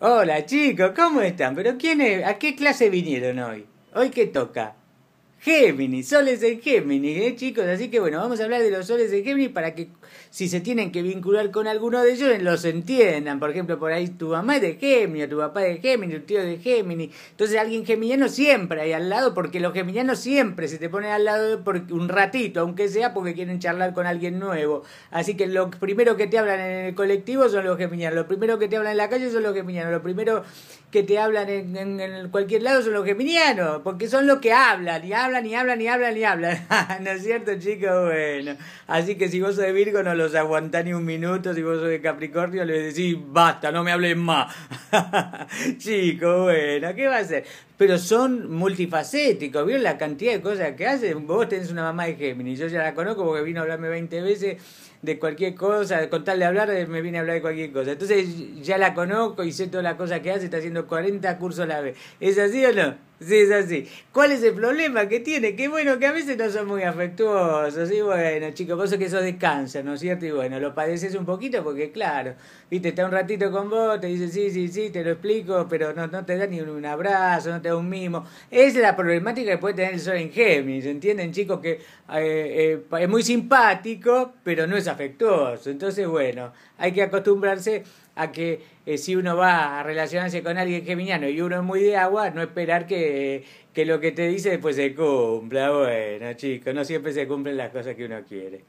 Hola chicos, ¿cómo están? ¿Pero quién es? ¿A qué clase vinieron hoy? ¿Hoy qué toca? Géminis, soles de Géminis, ¿eh, chicos? Así que bueno, vamos a hablar de los soles en Géminis para que si se tienen que vincular con alguno de ellos, los entiendan. Por ejemplo, por ahí tu mamá es de Géminis, tu papá es de Géminis, tu tío es de Géminis. Entonces alguien geminiano siempre hay al lado, porque los geminianos siempre se te ponen al lado por un ratito, aunque sea porque quieren charlar con alguien nuevo. Así que los primero que te hablan en el colectivo son los geminianos, lo primeros que te hablan en la calle son los geminianos, lo primero que te hablan en, cualquier lado son los geminianos, porque son los que hablan y hablan hablan ni hablan ni hablan ni hablan. ¿No es cierto, chicos? Bueno. Así que si vos sos de Virgo, no los aguantás ni un minuto. Si vos sos de Capricornio, les decís, basta, no me hablen más. chicos, bueno, ¿qué va a hacer? Pero son multifacéticos, ¿vieron la cantidad de cosas que hacen? Vos tenés una mamá de Géminis, yo ya la conozco porque vino a hablarme 20 veces de cualquier cosa, con tal de hablar, eh, me viene a hablar de cualquier cosa. Entonces ya la conozco y sé todas las cosas que hace, está haciendo 40 cursos a la vez. ¿Es así o no? Sí, es así. ¿Cuál es el problema que tiene? Que bueno, que a veces no son muy afectuosos. Y bueno, chicos, vos es que eso descansa ¿no es cierto? Y bueno, lo padeces un poquito porque, claro, viste, está un ratito con vos, te dice sí, sí, sí, te lo explico, pero no, no te da ni un abrazo, no te da un mimo. Esa es la problemática que puede tener el sol en Géminis, ¿entienden, chicos? Que eh, eh, es muy simpático, pero no es afectuoso. Entonces, bueno, hay que acostumbrarse a que eh, si uno va a relacionarse con alguien geminiano y uno es muy de agua, no esperar que que, lo que te dice después se cumpla. Bueno, chicos, no siempre se cumplen las cosas que uno quiere.